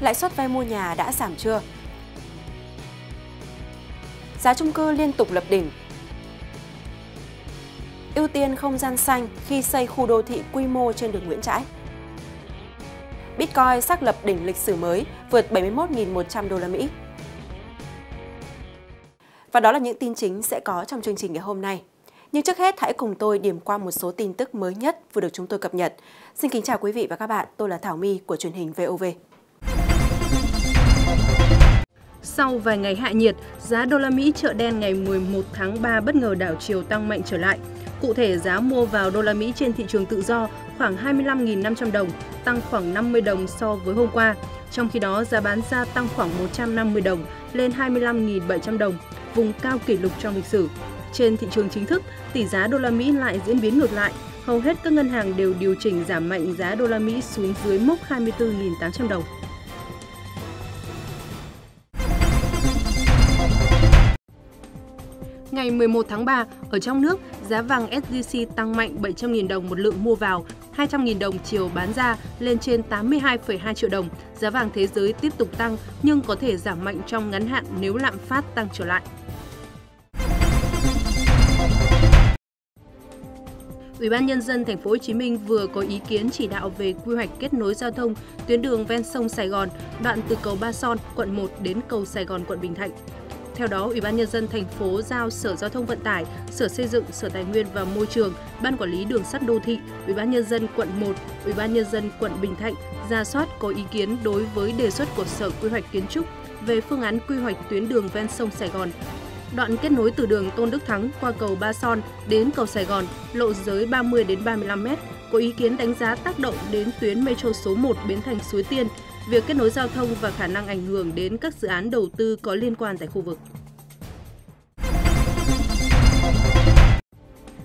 lãi suất vay mua nhà đã giảm chưa? Giá trung cư liên tục lập đỉnh. Ưu tiên không gian xanh khi xây khu đô thị quy mô trên đường Nguyễn Trãi. Bitcoin xác lập đỉnh lịch sử mới, vượt 71.100 đô la Mỹ. Và đó là những tin chính sẽ có trong chương trình ngày hôm nay. Nhưng trước hết hãy cùng tôi điểm qua một số tin tức mới nhất vừa được chúng tôi cập nhật. Xin kính chào quý vị và các bạn, tôi là Thảo My của truyền hình VOV. Sau vài ngày hạ nhiệt, giá đô la Mỹ chợ đen ngày 11 tháng 3 bất ngờ đảo chiều tăng mạnh trở lại. Cụ thể, giá mua vào đô la Mỹ trên thị trường tự do khoảng 25.500 đồng, tăng khoảng 50 đồng so với hôm qua. Trong khi đó, giá bán ra tăng khoảng 150 đồng lên 25.700 đồng, vùng cao kỷ lục trong lịch sử. Trên thị trường chính thức, tỷ giá đô la Mỹ lại diễn biến ngược lại. Hầu hết các ngân hàng đều điều chỉnh giảm mạnh giá đô la Mỹ xuống dưới mốc 24.800 đồng. Ngày 11 tháng 3, ở trong nước, giá vàng SJC tăng mạnh 700.000 đồng một lượng mua vào, 200.000 đồng chiều bán ra lên trên 82,2 triệu đồng. Giá vàng thế giới tiếp tục tăng nhưng có thể giảm mạnh trong ngắn hạn nếu lạm phát tăng trở lại. Ủy ban nhân dân thành phố Hồ Chí Minh vừa có ý kiến chỉ đạo về quy hoạch kết nối giao thông tuyến đường ven sông Sài Gòn, đoạn từ cầu Ba Son, quận 1 đến cầu Sài Gòn, quận Bình Thạnh. Theo đó, Ủy ban nhân dân thành phố giao Sở Giao thông Vận tải, Sở Xây dựng, Sở Tài nguyên và Môi trường, Ban quản lý đường sắt đô thị, Ủy ban nhân dân quận 1, Ủy ban nhân dân quận Bình Thạnh ra soát có ý kiến đối với đề xuất của Sở Quy hoạch Kiến trúc về phương án quy hoạch tuyến đường ven sông Sài Gòn đoạn kết nối từ đường Tôn Đức Thắng qua cầu Ba Son đến cầu Sài Gòn, lộ giới 30 đến 35 m, có ý kiến đánh giá tác động đến tuyến metro số 1 biến Thành Suối Tiên việc kết nối giao thông và khả năng ảnh hưởng đến các dự án đầu tư có liên quan tại khu vực.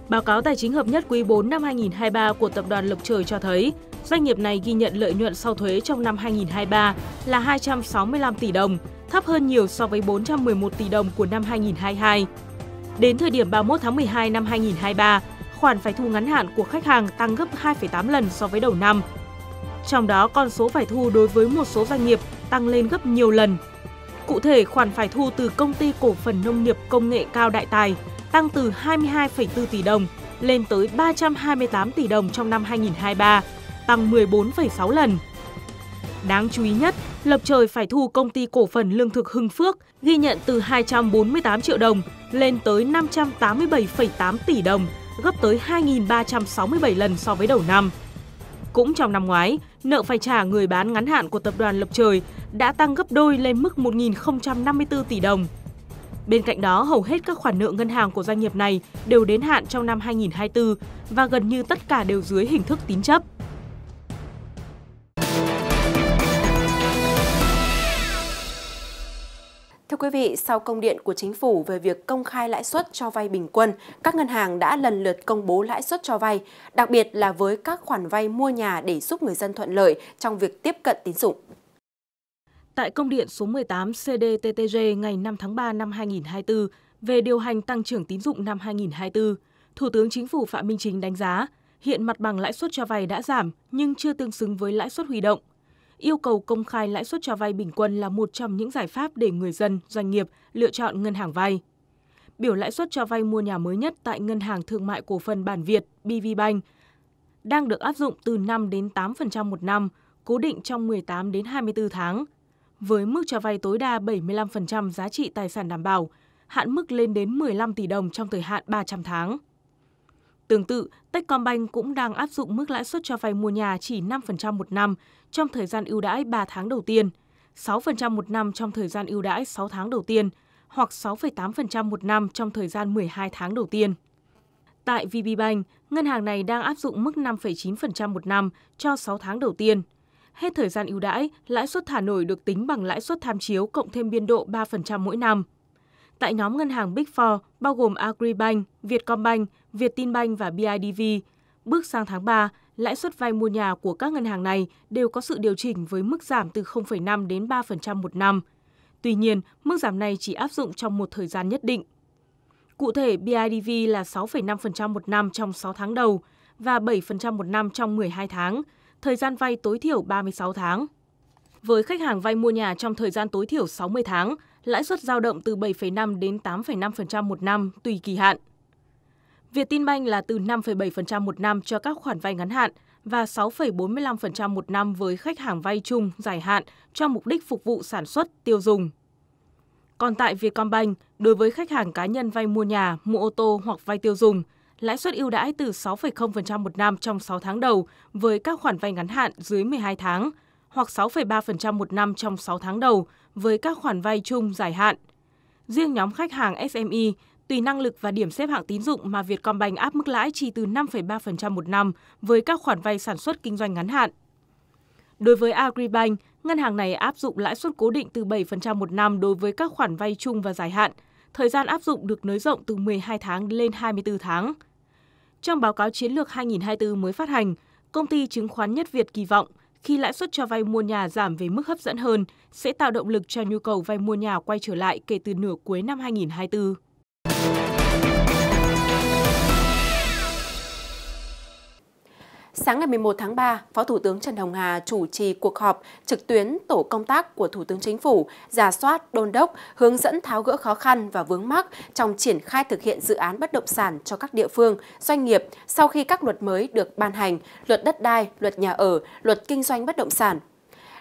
Báo cáo tài chính hợp nhất quý 4 năm 2023 của tập đoàn Lộc Trời cho thấy, doanh nghiệp này ghi nhận lợi nhuận sau thuế trong năm 2023 là 265 tỷ đồng, thấp hơn nhiều so với 411 tỷ đồng của năm 2022. Đến thời điểm 31 tháng 12 năm 2023, khoản phải thu ngắn hạn của khách hàng tăng gấp 2,8 lần so với đầu năm trong đó con số phải thu đối với một số doanh nghiệp tăng lên gấp nhiều lần. Cụ thể, khoản phải thu từ công ty cổ phần nông nghiệp công nghệ cao Đại Tài tăng từ 22,4 tỷ đồng lên tới 328 tỷ đồng trong năm 2023, tăng 14,6 lần. Đáng chú ý nhất, lập trời phải thu công ty cổ phần lương thực Hưng Phước ghi nhận từ 248 triệu đồng lên tới 587,8 tỷ đồng, gấp tới 2.367 lần so với đầu năm. Cũng trong năm ngoái, nợ phải trả người bán ngắn hạn của tập đoàn Lộc Trời đã tăng gấp đôi lên mức 1.054 tỷ đồng. Bên cạnh đó, hầu hết các khoản nợ ngân hàng của doanh nghiệp này đều đến hạn trong năm 2024 và gần như tất cả đều dưới hình thức tín chấp. quý vị, sau công điện của chính phủ về việc công khai lãi suất cho vay bình quân, các ngân hàng đã lần lượt công bố lãi suất cho vay, đặc biệt là với các khoản vay mua nhà để giúp người dân thuận lợi trong việc tiếp cận tín dụng. Tại công điện số 18 CDTTG ngày 5 tháng 3 năm 2024 về điều hành tăng trưởng tín dụng năm 2024, Thủ tướng Chính phủ Phạm Minh Chính đánh giá hiện mặt bằng lãi suất cho vay đã giảm nhưng chưa tương xứng với lãi suất huy động yêu cầu công khai lãi suất cho vay bình quân là một trong những giải pháp để người dân, doanh nghiệp lựa chọn ngân hàng vay. Biểu lãi suất cho vay mua nhà mới nhất tại Ngân hàng Thương mại Cổ phần Bản Việt BVBank đang được áp dụng từ 5 đến 8% một năm, cố định trong 18 đến 24 tháng, với mức cho vay tối đa 75% giá trị tài sản đảm bảo, hạn mức lên đến 15 tỷ đồng trong thời hạn 300 tháng. Tương tự, Techcombank cũng đang áp dụng mức lãi suất cho vay mua nhà chỉ 5% một năm trong thời gian ưu đãi 3 tháng đầu tiên, 6% một năm trong thời gian ưu đãi 6 tháng đầu tiên hoặc 6,8% một năm trong thời gian 12 tháng đầu tiên. Tại VPBank, ngân hàng này đang áp dụng mức 5,9% một năm cho 6 tháng đầu tiên. Hết thời gian ưu đãi, lãi suất thả nổi được tính bằng lãi suất tham chiếu cộng thêm biên độ 3% mỗi năm. Tại nhóm ngân hàng Big Four, bao gồm Agribank, Vietcombank, Vietinbank và BIDV. Bước sang tháng 3, lãi suất vay mua nhà của các ngân hàng này đều có sự điều chỉnh với mức giảm từ 0,5 đến 3% một năm. Tuy nhiên, mức giảm này chỉ áp dụng trong một thời gian nhất định. Cụ thể, BIDV là 6,5% một năm trong 6 tháng đầu và 7% một năm trong 12 tháng, thời gian vay tối thiểu 36 tháng. Với khách hàng vay mua nhà trong thời gian tối thiểu 60 tháng, lãi suất dao động từ 7,5 đến 8,5% một năm tùy kỳ hạn. Vietinbank là từ 5,7% một năm cho các khoản vay ngắn hạn và 6,45% một năm với khách hàng vay chung dài hạn cho mục đích phục vụ sản xuất, tiêu dùng. Còn tại Vietcombank, đối với khách hàng cá nhân vay mua nhà, mua ô tô hoặc vay tiêu dùng, lãi suất ưu đãi từ 6,0% một năm trong 6 tháng đầu với các khoản vay ngắn hạn dưới 12 tháng hoặc 6,3% một năm trong 6 tháng đầu với các khoản vay chung dài hạn. Riêng nhóm khách hàng SME Tùy năng lực và điểm xếp hạng tín dụng mà Vietcombank áp mức lãi chỉ từ 5,3% một năm với các khoản vay sản xuất kinh doanh ngắn hạn. Đối với Agribank, ngân hàng này áp dụng lãi suất cố định từ 7% một năm đối với các khoản vay chung và dài hạn. Thời gian áp dụng được nới rộng từ 12 tháng lên 24 tháng. Trong báo cáo chiến lược 2024 mới phát hành, công ty chứng khoán Nhất Việt kỳ vọng khi lãi suất cho vay mua nhà giảm về mức hấp dẫn hơn sẽ tạo động lực cho nhu cầu vay mua nhà quay trở lại kể từ nửa cuối năm 2024. Sáng ngày 11 tháng 3, Phó Thủ tướng Trần Hồng Hà chủ trì cuộc họp trực tuyến tổ công tác của Thủ tướng Chính phủ, giả soát, đôn đốc, hướng dẫn tháo gỡ khó khăn và vướng mắc trong triển khai thực hiện dự án bất động sản cho các địa phương, doanh nghiệp sau khi các luật mới được ban hành, luật đất đai, luật nhà ở, luật kinh doanh bất động sản,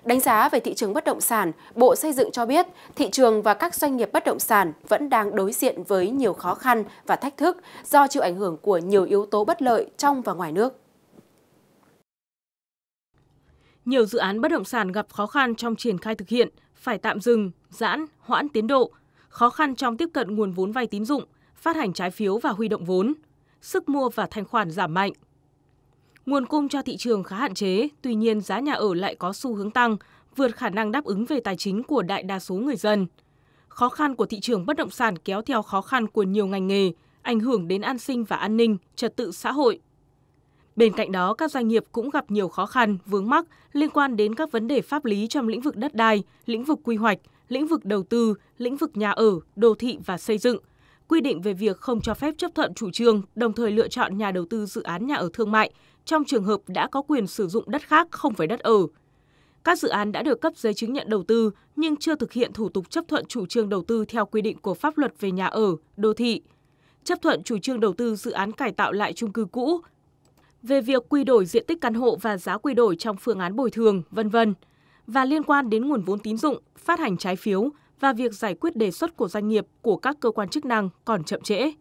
Đánh giá về thị trường bất động sản, Bộ Xây dựng cho biết thị trường và các doanh nghiệp bất động sản vẫn đang đối diện với nhiều khó khăn và thách thức do chịu ảnh hưởng của nhiều yếu tố bất lợi trong và ngoài nước nhiều dự án bất động sản gặp khó khăn trong triển khai thực hiện, phải tạm dừng, giãn, hoãn tiến độ, khó khăn trong tiếp cận nguồn vốn vay tín dụng, phát hành trái phiếu và huy động vốn, sức mua và thanh khoản giảm mạnh. Nguồn cung cho thị trường khá hạn chế, tuy nhiên giá nhà ở lại có xu hướng tăng, vượt khả năng đáp ứng về tài chính của đại đa số người dân. Khó khăn của thị trường bất động sản kéo theo khó khăn của nhiều ngành nghề, ảnh hưởng đến an sinh và an ninh, trật tự xã hội, Bên cạnh đó, các doanh nghiệp cũng gặp nhiều khó khăn, vướng mắc liên quan đến các vấn đề pháp lý trong lĩnh vực đất đai, lĩnh vực quy hoạch, lĩnh vực đầu tư, lĩnh vực nhà ở, đô thị và xây dựng. Quy định về việc không cho phép chấp thuận chủ trương, đồng thời lựa chọn nhà đầu tư dự án nhà ở thương mại trong trường hợp đã có quyền sử dụng đất khác không phải đất ở. Các dự án đã được cấp giấy chứng nhận đầu tư nhưng chưa thực hiện thủ tục chấp thuận chủ trương đầu tư theo quy định của pháp luật về nhà ở, đô thị. Chấp thuận chủ trương đầu tư dự án cải tạo lại chung cư cũ, về việc quy đổi diện tích căn hộ và giá quy đổi trong phương án bồi thường, vân vân và liên quan đến nguồn vốn tín dụng, phát hành trái phiếu và việc giải quyết đề xuất của doanh nghiệp của các cơ quan chức năng còn chậm trễ.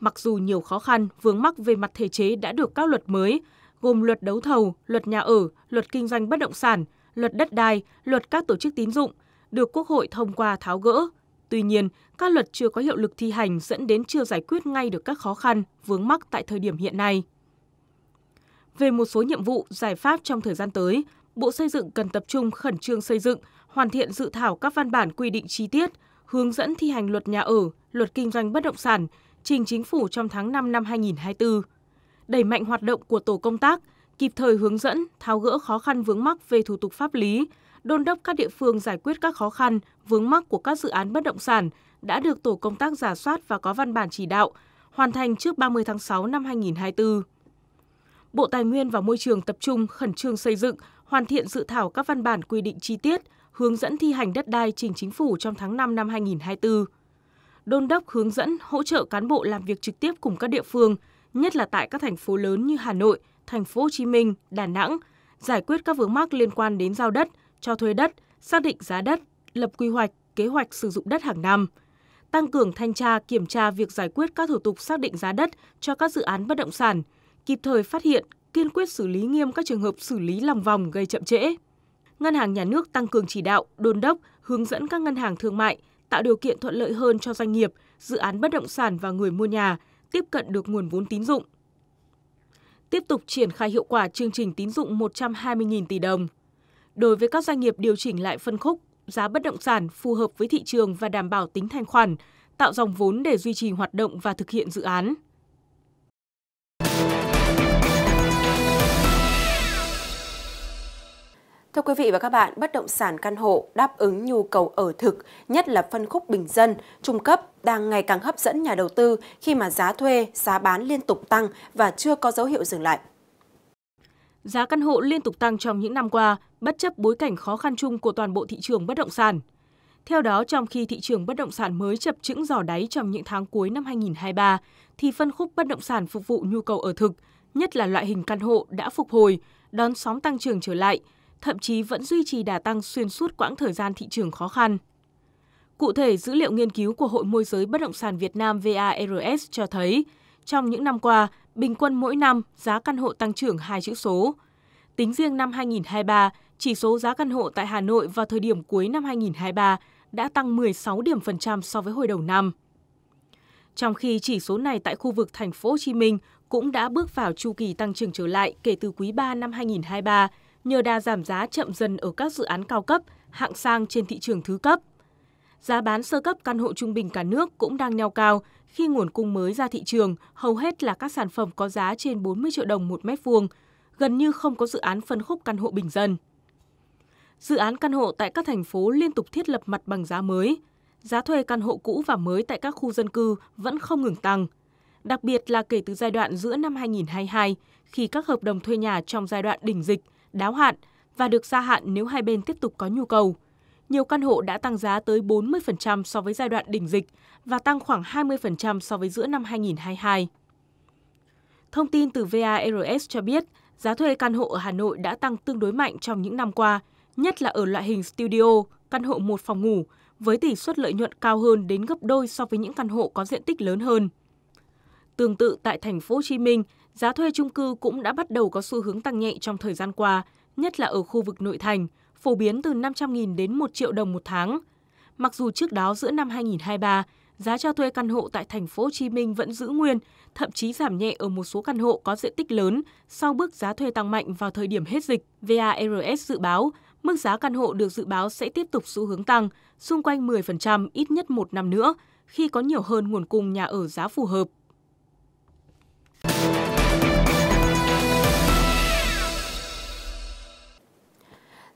Mặc dù nhiều khó khăn, vướng mắc về mặt thể chế đã được các luật mới, gồm luật đấu thầu, luật nhà ở, luật kinh doanh bất động sản, luật đất đai, luật các tổ chức tín dụng, được Quốc hội thông qua tháo gỡ. Tuy nhiên, các luật chưa có hiệu lực thi hành dẫn đến chưa giải quyết ngay được các khó khăn, vướng mắc tại thời điểm hiện nay về một số nhiệm vụ, giải pháp trong thời gian tới, Bộ Xây dựng cần tập trung khẩn trương xây dựng, hoàn thiện dự thảo các văn bản quy định chi tiết, hướng dẫn thi hành luật nhà ở, luật kinh doanh bất động sản, trình chính phủ trong tháng 5 năm 2024. Đẩy mạnh hoạt động của tổ công tác, kịp thời hướng dẫn, tháo gỡ khó khăn vướng mắc về thủ tục pháp lý, đôn đốc các địa phương giải quyết các khó khăn, vướng mắc của các dự án bất động sản đã được tổ công tác giả soát và có văn bản chỉ đạo, hoàn thành trước 30 tháng 6 năm 2024. Bộ Tài nguyên và Môi trường tập trung khẩn trương xây dựng, hoàn thiện dự thảo các văn bản quy định chi tiết, hướng dẫn thi hành đất đai trình chính phủ trong tháng 5 năm 2024. Đôn đốc hướng dẫn hỗ trợ cán bộ làm việc trực tiếp cùng các địa phương, nhất là tại các thành phố lớn như Hà Nội, Thành phố Hồ Chí Minh, Đà Nẵng, giải quyết các vướng mắc liên quan đến giao đất, cho thuê đất, xác định giá đất, lập quy hoạch, kế hoạch sử dụng đất hàng năm tăng cường thanh tra kiểm tra việc giải quyết các thủ tục xác định giá đất cho các dự án bất động sản, kịp thời phát hiện, kiên quyết xử lý nghiêm các trường hợp xử lý lòng vòng gây chậm trễ. Ngân hàng nhà nước tăng cường chỉ đạo, đôn đốc, hướng dẫn các ngân hàng thương mại tạo điều kiện thuận lợi hơn cho doanh nghiệp, dự án bất động sản và người mua nhà tiếp cận được nguồn vốn tín dụng. Tiếp tục triển khai hiệu quả chương trình tín dụng 120.000 tỷ đồng. Đối với các doanh nghiệp điều chỉnh lại phân khúc, giá bất động sản phù hợp với thị trường và đảm bảo tính thanh khoản, tạo dòng vốn để duy trì hoạt động và thực hiện dự án. Thưa quý vị và các bạn, bất động sản căn hộ đáp ứng nhu cầu ở thực, nhất là phân khúc bình dân, trung cấp đang ngày càng hấp dẫn nhà đầu tư khi mà giá thuê, giá bán liên tục tăng và chưa có dấu hiệu dừng lại. Giá căn hộ liên tục tăng trong những năm qua, bất chấp bối cảnh khó khăn chung của toàn bộ thị trường bất động sản. Theo đó, trong khi thị trường bất động sản mới chập chững giò đáy trong những tháng cuối năm 2023, thì phân khúc bất động sản phục vụ nhu cầu ở thực, nhất là loại hình căn hộ đã phục hồi, đón sóng tăng trưởng trở lại – thậm chí vẫn duy trì đà tăng xuyên suốt quãng thời gian thị trường khó khăn. Cụ thể, dữ liệu nghiên cứu của Hội môi giới bất động sản Việt Nam VARS cho thấy, trong những năm qua, bình quân mỗi năm giá căn hộ tăng trưởng hai chữ số. Tính riêng năm 2023, chỉ số giá căn hộ tại Hà Nội vào thời điểm cuối năm 2023 đã tăng 16 điểm phần trăm so với hồi đầu năm. Trong khi chỉ số này tại khu vực thành phố Hồ Chí Minh cũng đã bước vào chu kỳ tăng trưởng trở lại kể từ quý 3 năm 2023 nhờ đà giảm giá chậm dần ở các dự án cao cấp, hạng sang trên thị trường thứ cấp. Giá bán sơ cấp căn hộ trung bình cả nước cũng đang neo cao khi nguồn cung mới ra thị trường hầu hết là các sản phẩm có giá trên 40 triệu đồng một mét vuông, gần như không có dự án phân khúc căn hộ bình dân. Dự án căn hộ tại các thành phố liên tục thiết lập mặt bằng giá mới. Giá thuê căn hộ cũ và mới tại các khu dân cư vẫn không ngừng tăng, đặc biệt là kể từ giai đoạn giữa năm 2022 khi các hợp đồng thuê nhà trong giai đoạn đỉnh dịch đáo hạn và được gia hạn nếu hai bên tiếp tục có nhu cầu. Nhiều căn hộ đã tăng giá tới 40% so với giai đoạn đỉnh dịch và tăng khoảng 20% so với giữa năm 2022. Thông tin từ VARS cho biết, giá thuê căn hộ ở Hà Nội đã tăng tương đối mạnh trong những năm qua, nhất là ở loại hình studio, căn hộ một phòng ngủ, với tỷ suất lợi nhuận cao hơn đến gấp đôi so với những căn hộ có diện tích lớn hơn. Tương tự tại thành phố Hồ Chí Minh, giá thuê chung cư cũng đã bắt đầu có xu hướng tăng nhẹ trong thời gian qua, nhất là ở khu vực nội thành, phổ biến từ 500.000 đến 1 triệu đồng một tháng. Mặc dù trước đó giữa năm 2023, giá cho thuê căn hộ tại thành phố Hồ Chí Minh vẫn giữ nguyên, thậm chí giảm nhẹ ở một số căn hộ có diện tích lớn sau bước giá thuê tăng mạnh vào thời điểm hết dịch. VARS dự báo mức giá căn hộ được dự báo sẽ tiếp tục xu hướng tăng xung quanh 10% ít nhất một năm nữa khi có nhiều hơn nguồn cung nhà ở giá phù hợp.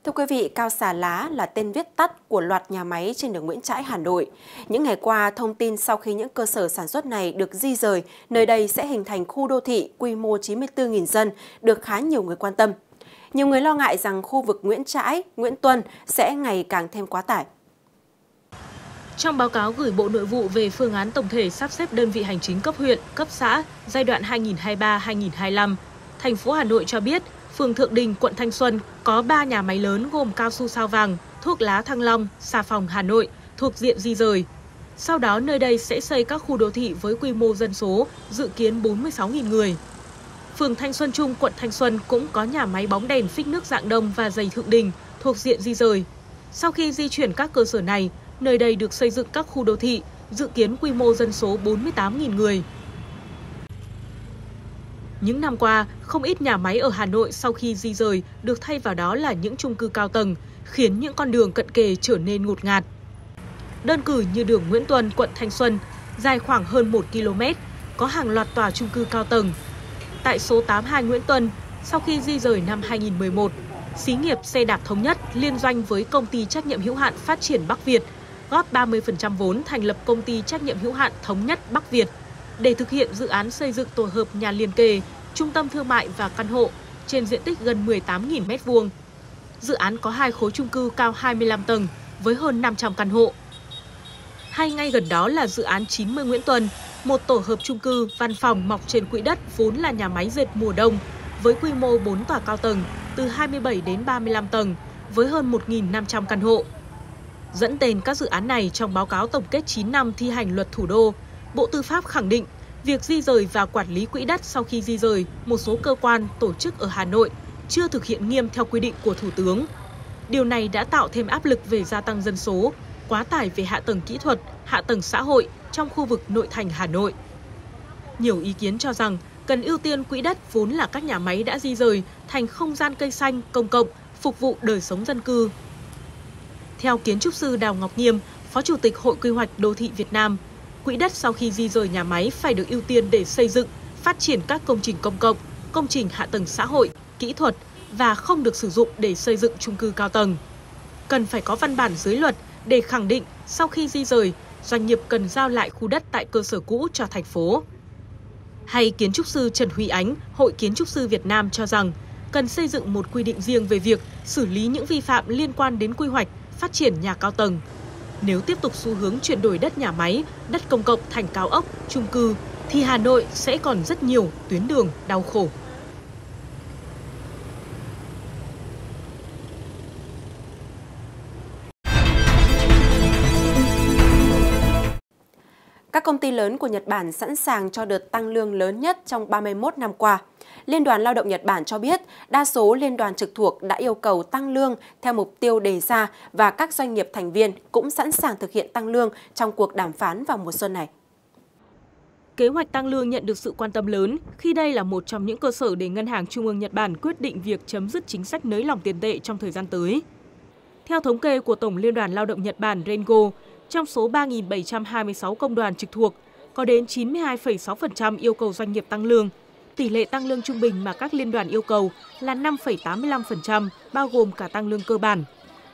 Thưa quý vị, Cao Xà Lá là tên viết tắt của loạt nhà máy trên đường Nguyễn Trãi, Hà Nội. Những ngày qua, thông tin sau khi những cơ sở sản xuất này được di rời, nơi đây sẽ hình thành khu đô thị quy mô 94.000 dân, được khá nhiều người quan tâm. Nhiều người lo ngại rằng khu vực Nguyễn Trãi, Nguyễn Tuân sẽ ngày càng thêm quá tải. Trong báo cáo gửi Bộ Nội vụ về phương án tổng thể sắp xếp đơn vị hành chính cấp huyện, cấp xã giai đoạn 2023-2025, thành phố Hà Nội cho biết phường Thượng Đình, quận Thanh Xuân có 3 nhà máy lớn gồm cao su sao vàng, thuốc lá Thăng Long, xà phòng Hà Nội thuộc diện di rời. Sau đó nơi đây sẽ xây các khu đô thị với quy mô dân số dự kiến 46.000 người. Phường Thanh Xuân Trung, quận Thanh Xuân cũng có nhà máy bóng đèn phích nước dạng đông và dày Thượng Đình thuộc diện di rời. Sau khi di chuyển các cơ sở này, nơi đây được xây dựng các khu đô thị, dự kiến quy mô dân số 48.000 người. Những năm qua, không ít nhà máy ở Hà Nội sau khi di rời được thay vào đó là những chung cư cao tầng, khiến những con đường cận kề trở nên ngột ngạt. Đơn cử như đường Nguyễn Tuân, quận Thanh Xuân, dài khoảng hơn 1 km, có hàng loạt tòa chung cư cao tầng. Tại số 82 Nguyễn Tuân, sau khi di rời năm 2011, xí nghiệp xe đạp thống nhất liên doanh với công ty trách nhiệm hữu hạn phát triển Bắc Việt – góp 30% vốn thành lập công ty trách nhiệm hữu hạn Thống nhất Bắc Việt để thực hiện dự án xây dựng tổ hợp nhà liền kề, trung tâm thương mại và căn hộ trên diện tích gần 18.000 m2. Dự án có hai khối chung cư cao 25 tầng với hơn 500 căn hộ. Hay ngay gần đó là dự án 90 Nguyễn Tuần, một tổ hợp chung cư văn phòng mọc trên quỹ đất vốn là nhà máy dệt mùa đông với quy mô 4 tòa cao tầng từ 27 đến 35 tầng với hơn 1.500 căn hộ. Dẫn tên các dự án này trong báo cáo tổng kết 9 năm thi hành luật thủ đô, Bộ Tư pháp khẳng định việc di rời và quản lý quỹ đất sau khi di rời một số cơ quan, tổ chức ở Hà Nội chưa thực hiện nghiêm theo quy định của Thủ tướng. Điều này đã tạo thêm áp lực về gia tăng dân số, quá tải về hạ tầng kỹ thuật, hạ tầng xã hội trong khu vực nội thành Hà Nội. Nhiều ý kiến cho rằng cần ưu tiên quỹ đất vốn là các nhà máy đã di rời thành không gian cây xanh công cộng phục vụ đời sống dân cư theo kiến trúc sư Đào Ngọc Nghiêm, Phó Chủ tịch Hội Quy hoạch Đô thị Việt Nam, quỹ đất sau khi di rời nhà máy phải được ưu tiên để xây dựng, phát triển các công trình công cộng, công trình hạ tầng xã hội, kỹ thuật và không được sử dụng để xây dựng chung cư cao tầng. Cần phải có văn bản dưới luật để khẳng định sau khi di rời, doanh nghiệp cần giao lại khu đất tại cơ sở cũ cho thành phố. Hay kiến trúc sư Trần Huy Ánh, Hội Kiến trúc sư Việt Nam cho rằng cần xây dựng một quy định riêng về việc xử lý những vi phạm liên quan đến quy hoạch phát triển nhà cao tầng. Nếu tiếp tục xu hướng chuyển đổi đất nhà máy, đất công cộng thành cao ốc, trung cư, thì Hà Nội sẽ còn rất nhiều tuyến đường đau khổ. Các công ty lớn của Nhật Bản sẵn sàng cho đợt tăng lương lớn nhất trong 31 năm qua – Liên đoàn Lao động Nhật Bản cho biết, đa số liên đoàn trực thuộc đã yêu cầu tăng lương theo mục tiêu đề ra và các doanh nghiệp thành viên cũng sẵn sàng thực hiện tăng lương trong cuộc đàm phán vào mùa xuân này. Kế hoạch tăng lương nhận được sự quan tâm lớn khi đây là một trong những cơ sở để Ngân hàng Trung ương Nhật Bản quyết định việc chấm dứt chính sách nới lỏng tiền tệ trong thời gian tới. Theo thống kê của Tổng Liên đoàn Lao động Nhật Bản Rengo, trong số 3.726 công đoàn trực thuộc, có đến 92,6% yêu cầu doanh nghiệp tăng lương tỷ lệ tăng lương trung bình mà các liên đoàn yêu cầu là 5,85%, bao gồm cả tăng lương cơ bản.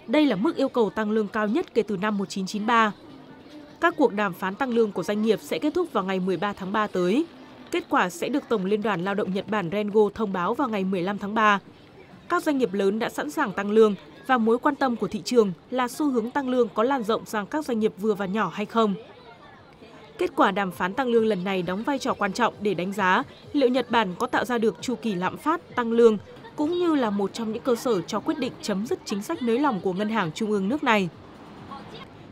Đây là mức yêu cầu tăng lương cao nhất kể từ năm 1993. Các cuộc đàm phán tăng lương của doanh nghiệp sẽ kết thúc vào ngày 13 tháng 3 tới. Kết quả sẽ được Tổng Liên đoàn Lao động Nhật Bản Rengo thông báo vào ngày 15 tháng 3. Các doanh nghiệp lớn đã sẵn sàng tăng lương và mối quan tâm của thị trường là xu hướng tăng lương có lan rộng sang các doanh nghiệp vừa và nhỏ hay không. Kết quả đàm phán tăng lương lần này đóng vai trò quan trọng để đánh giá liệu Nhật Bản có tạo ra được chu kỳ lạm phát tăng lương cũng như là một trong những cơ sở cho quyết định chấm dứt chính sách nới lỏng của ngân hàng trung ương nước này.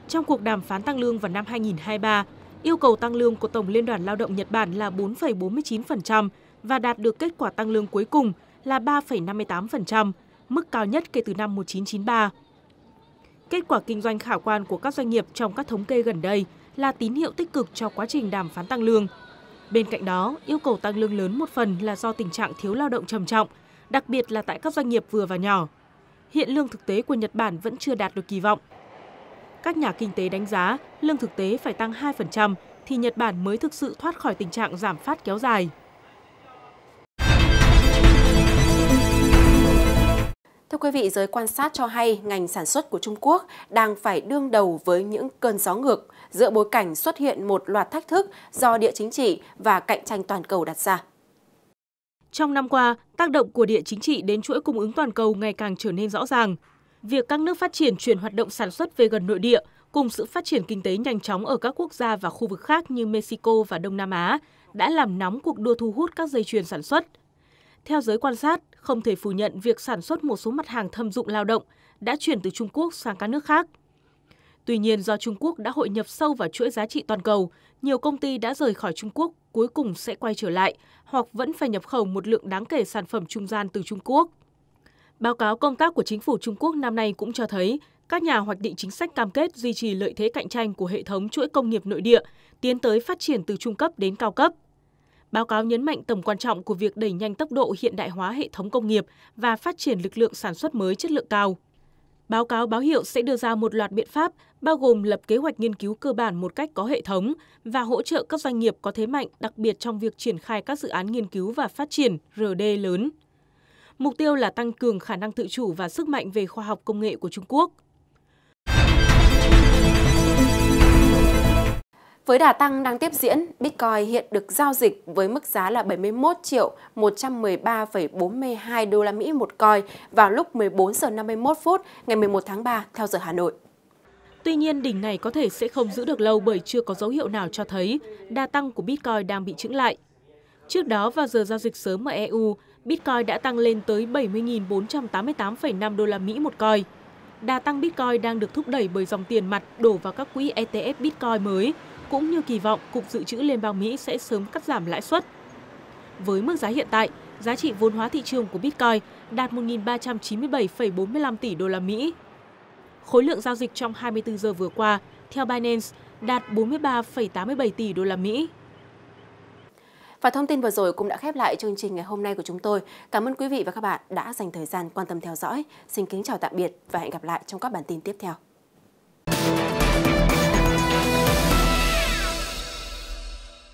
Trong cuộc đàm phán tăng lương vào năm 2023, yêu cầu tăng lương của Tổng Liên đoàn Lao động Nhật Bản là 4,49% và đạt được kết quả tăng lương cuối cùng là 3,58%, mức cao nhất kể từ năm 1993. Kết quả kinh doanh khả quan của các doanh nghiệp trong các thống kê gần đây – là tín hiệu tích cực cho quá trình đàm phán tăng lương. Bên cạnh đó, yêu cầu tăng lương lớn một phần là do tình trạng thiếu lao động trầm trọng, đặc biệt là tại các doanh nghiệp vừa và nhỏ. Hiện lương thực tế của Nhật Bản vẫn chưa đạt được kỳ vọng. Các nhà kinh tế đánh giá lương thực tế phải tăng 2% thì Nhật Bản mới thực sự thoát khỏi tình trạng giảm phát kéo dài. Thưa quý vị, giới quan sát cho hay ngành sản xuất của Trung Quốc đang phải đương đầu với những cơn gió ngược giữa bối cảnh xuất hiện một loạt thách thức do địa chính trị và cạnh tranh toàn cầu đặt ra. Trong năm qua, tác động của địa chính trị đến chuỗi cung ứng toàn cầu ngày càng trở nên rõ ràng. Việc các nước phát triển chuyển hoạt động sản xuất về gần nội địa cùng sự phát triển kinh tế nhanh chóng ở các quốc gia và khu vực khác như Mexico và Đông Nam Á đã làm nóng cuộc đua thu hút các dây chuyền sản xuất. Theo giới quan sát, không thể phủ nhận việc sản xuất một số mặt hàng thâm dụng lao động đã chuyển từ Trung Quốc sang các nước khác – Tuy nhiên do Trung Quốc đã hội nhập sâu vào chuỗi giá trị toàn cầu, nhiều công ty đã rời khỏi Trung Quốc cuối cùng sẽ quay trở lại hoặc vẫn phải nhập khẩu một lượng đáng kể sản phẩm trung gian từ Trung Quốc. Báo cáo công tác của chính phủ Trung Quốc năm nay cũng cho thấy các nhà hoạch định chính sách cam kết duy trì lợi thế cạnh tranh của hệ thống chuỗi công nghiệp nội địa, tiến tới phát triển từ trung cấp đến cao cấp. Báo cáo nhấn mạnh tầm quan trọng của việc đẩy nhanh tốc độ hiện đại hóa hệ thống công nghiệp và phát triển lực lượng sản xuất mới chất lượng cao. Báo cáo báo hiệu sẽ đưa ra một loạt biện pháp, bao gồm lập kế hoạch nghiên cứu cơ bản một cách có hệ thống và hỗ trợ các doanh nghiệp có thế mạnh, đặc biệt trong việc triển khai các dự án nghiên cứu và phát triển RD lớn. Mục tiêu là tăng cường khả năng tự chủ và sức mạnh về khoa học công nghệ của Trung Quốc. Với đà tăng đang tiếp diễn, Bitcoin hiện được giao dịch với mức giá là 71 triệu 113,42 đô la Mỹ một coi vào lúc 14 giờ 51 phút ngày 11 tháng 3 theo giờ Hà Nội. Tuy nhiên, đỉnh này có thể sẽ không giữ được lâu bởi chưa có dấu hiệu nào cho thấy đà tăng của Bitcoin đang bị chững lại. Trước đó, vào giờ giao dịch sớm ở EU, Bitcoin đã tăng lên tới 70.488,5 đô la Mỹ một coi. Đà tăng Bitcoin đang được thúc đẩy bởi dòng tiền mặt đổ vào các quỹ ETF Bitcoin mới cũng như kỳ vọng Cục Dự trữ Liên bang Mỹ sẽ sớm cắt giảm lãi suất. Với mức giá hiện tại, giá trị vốn hóa thị trường của Bitcoin đạt 1.397,45 tỷ đô la Mỹ. Khối lượng giao dịch trong 24 giờ vừa qua, theo Binance, đạt 43,87 tỷ đô la Mỹ. Và thông tin vừa rồi cũng đã khép lại chương trình ngày hôm nay của chúng tôi. Cảm ơn quý vị và các bạn đã dành thời gian quan tâm theo dõi. Xin kính chào tạm biệt và hẹn gặp lại trong các bản tin tiếp theo.